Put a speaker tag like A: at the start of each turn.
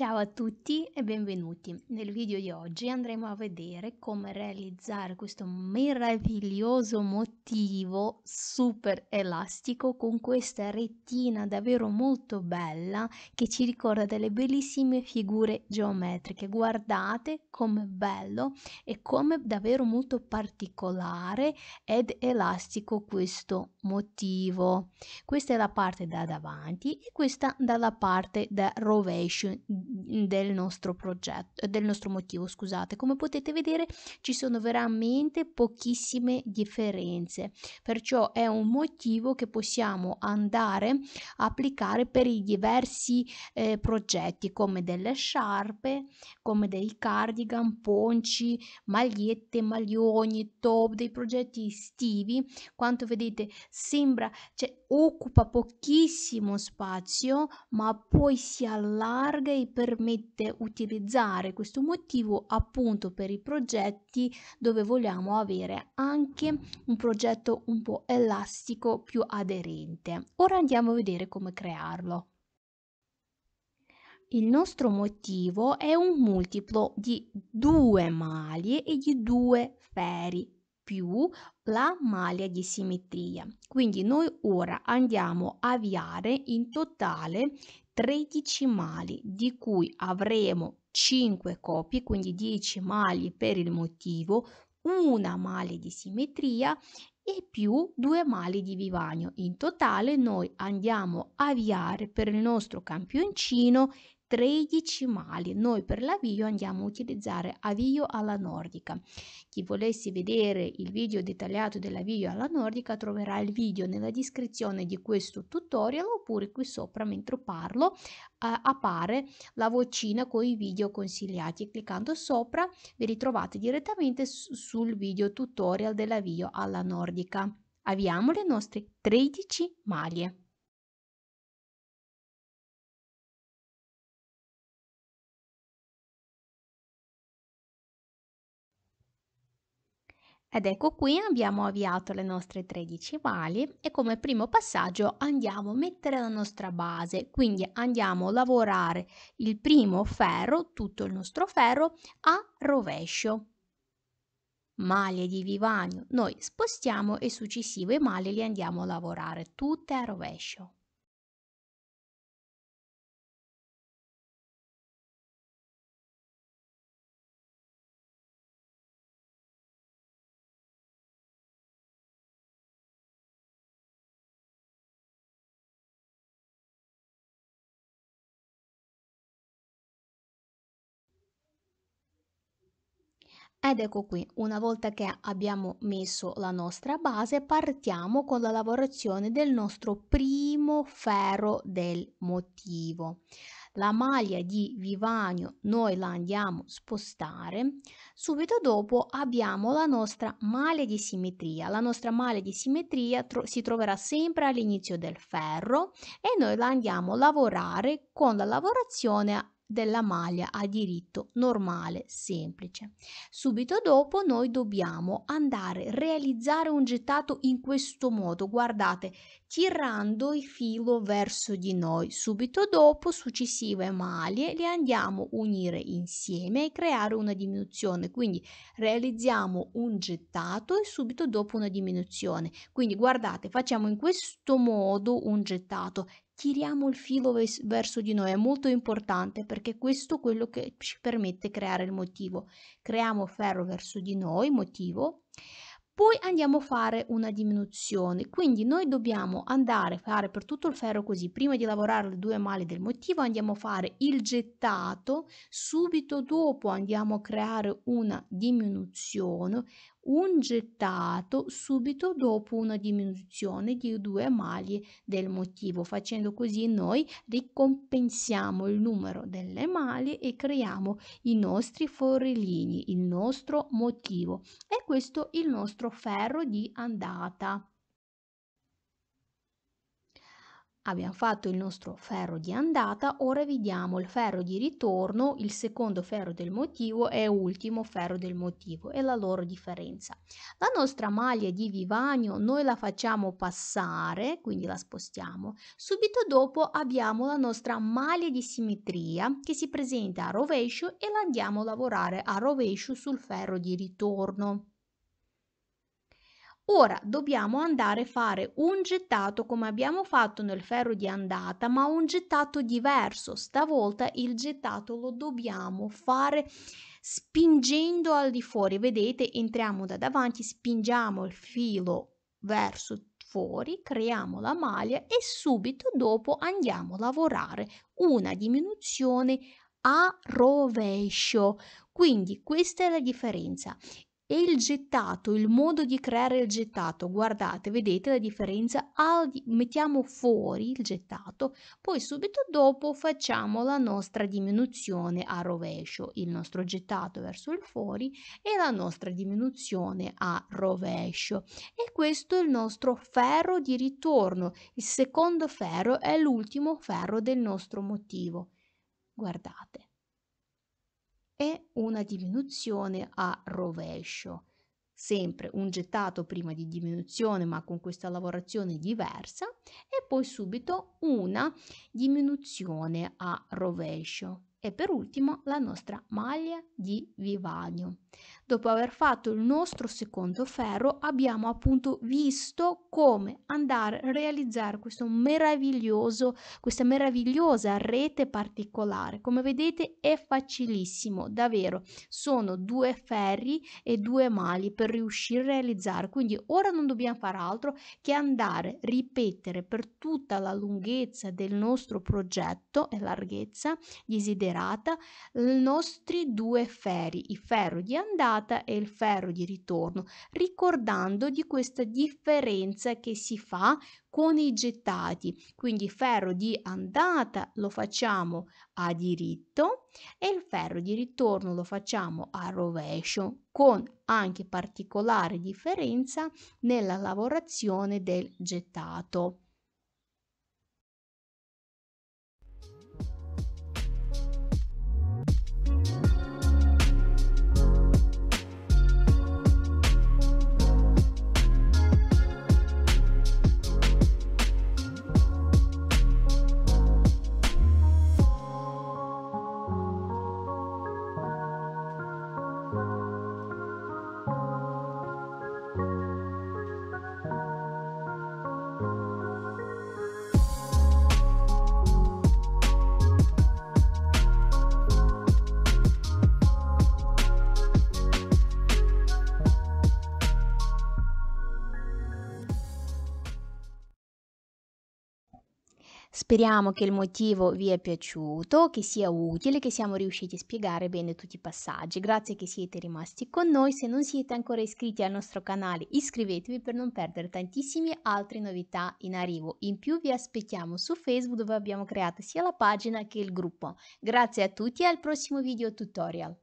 A: Ciao a tutti e benvenuti. Nel video di oggi andremo a vedere come realizzare questo meraviglioso motivo super elastico con questa rettina davvero molto bella che ci ricorda delle bellissime figure geometriche. Guardate com'è bello e come davvero molto particolare ed elastico questo motivo. Questa è la parte da davanti e questa dalla parte da rovescio del nostro progetto, del nostro motivo, scusate. Come potete vedere ci sono veramente pochissime differenze, perciò è un motivo che possiamo andare a applicare per i diversi eh, progetti come delle sciarpe, come dei cardigan, ponci, magliette, maglioni, top, dei progetti estivi. Quanto vedete sembra, cioè occupa pochissimo spazio, ma poi si allarga e permette utilizzare questo motivo appunto per i progetti dove vogliamo avere anche un progetto un po' elastico più aderente. Ora andiamo a vedere come crearlo. Il nostro motivo è un multiplo di due maglie e di due feri più la maglia di simmetria. Quindi noi ora andiamo a avviare in totale 13 mali, di cui avremo 5 copie, quindi 10 mali per il motivo, una male di simmetria e più due mali di vivagno. In totale noi andiamo a avviare per il nostro campioncino 13 mali. Noi per l'avvio andiamo a utilizzare avvio alla nordica. Chi volesse vedere il video dettagliato dell'avvio alla nordica troverà il video nella descrizione di questo tutorial oppure qui sopra mentre parlo eh, appare la vocina con i video consigliati. Cliccando sopra vi ritrovate direttamente sul video tutorial dell'avvio alla nordica. Avviamo le nostre 13 maglie. Ed ecco qui abbiamo avviato le nostre 13 vali e come primo passaggio andiamo a mettere la nostra base, quindi andiamo a lavorare il primo ferro, tutto il nostro ferro, a rovescio. Maglie di vivaio, noi spostiamo e successive maglie le andiamo a lavorare tutte a rovescio. Ed ecco qui, una volta che abbiamo messo la nostra base, partiamo con la lavorazione del nostro primo ferro del motivo. La maglia di vivanio noi la andiamo a spostare, subito dopo abbiamo la nostra maglia di simmetria. La nostra maglia di simmetria tro si troverà sempre all'inizio del ferro e noi la andiamo a lavorare con la lavorazione della maglia a diritto normale semplice. Subito dopo noi dobbiamo andare a realizzare un gettato in questo modo, guardate, tirando il filo verso di noi. Subito dopo successive maglie le andiamo a unire insieme e creare una diminuzione, quindi realizziamo un gettato e subito dopo una diminuzione. Quindi guardate, facciamo in questo modo un gettato, tiriamo il filo ves- verso di noi, è molto importante perché questo è quello che ci permette di creare il motivo. Creiamo ferro verso di noi, motivo, poi andiamo a fare una diminuzione, quindi noi dobbiamo andare a fare per tutto il ferro così, prima di lavorare le due male del motivo andiamo a fare il gettato, subito dopo andiamo a creare una diminuzione, un gettato subito dopo una diminuzione di due maglie del motivo. Facendo così noi ricompensiamo il numero delle maglie e creiamo i nostri forellini, il nostro motivo. E questo è il nostro ferro di andata. Abbiamo fatto il nostro ferro di andata, ora vediamo il ferro di ritorno, il secondo ferro del motivo e ultimo ferro del motivo e la loro differenza. La nostra maglia di vivagno noi la facciamo passare, quindi la spostiamo. Subito dopo abbiamo la nostra maglia di simmetria che si presenta a rovescio e la andiamo a lavorare a rovescio sul ferro di ritorno. Ora dobbiamo andare a fare un gettato come abbiamo fatto nel ferro di andata, ma un gettato diverso. Stavolta il gettato lo dobbiamo fare spingendo al di fuori. Vedete, entriamo da davanti, spingiamo il filo verso fuori, creiamo la maglia e subito dopo andiamo a lavorare una diminuzione a rovescio. Quindi questa è la differenza e il gettato, il modo di creare il gettato. Guardate, vedete la differenza? mettiamo fuori il gettato, poi subito dopo facciamo la nostra diminuzione a rovescio, il nostro gettato verso il fuori e la nostra diminuzione a rovescio. E questo è il nostro ferro di ritorno. Il secondo ferro è l'ultimo ferro del nostro motivo. Guardate e una diminuzione a rovescio, sempre un gettato prima di diminuzione ma con questa lavorazione diversa e poi subito una diminuzione a rovescio e per ultimo la nostra maglia di vivagno. Dopo aver fatto il nostro secondo ferro abbiamo appunto visto come andare a realizzare questo meraviglioso, questa meravigliosa rete particolare. Come vedete è facilissimo, davvero. Sono due ferri e due mali per riuscire a realizzare. Quindi ora non dobbiamo fare altro che andare, a ripetere per tutta la lunghezza del nostro progetto e larghezza desiderata i nostri due ferri, i ferri di andata e il ferro di ritorno, ricordando di questa differenza che si fa con i gettati. Quindi il ferro di andata lo facciamo a diritto e il ferro di ritorno lo facciamo a rovescio, con anche particolare differenza nella lavorazione del gettato. Speriamo che il motivo vi è piaciuto, che sia utile, che siamo riusciti a spiegare bene tutti i passaggi. Grazie che siete rimasti con noi. Se non siete ancora iscritti al nostro canale, iscrivetevi per non perdere tantissime altre novità in arrivo. In più vi aspettiamo su Facebook dove abbiamo creato sia la pagina che il gruppo. Grazie a tutti e al prossimo video tutorial.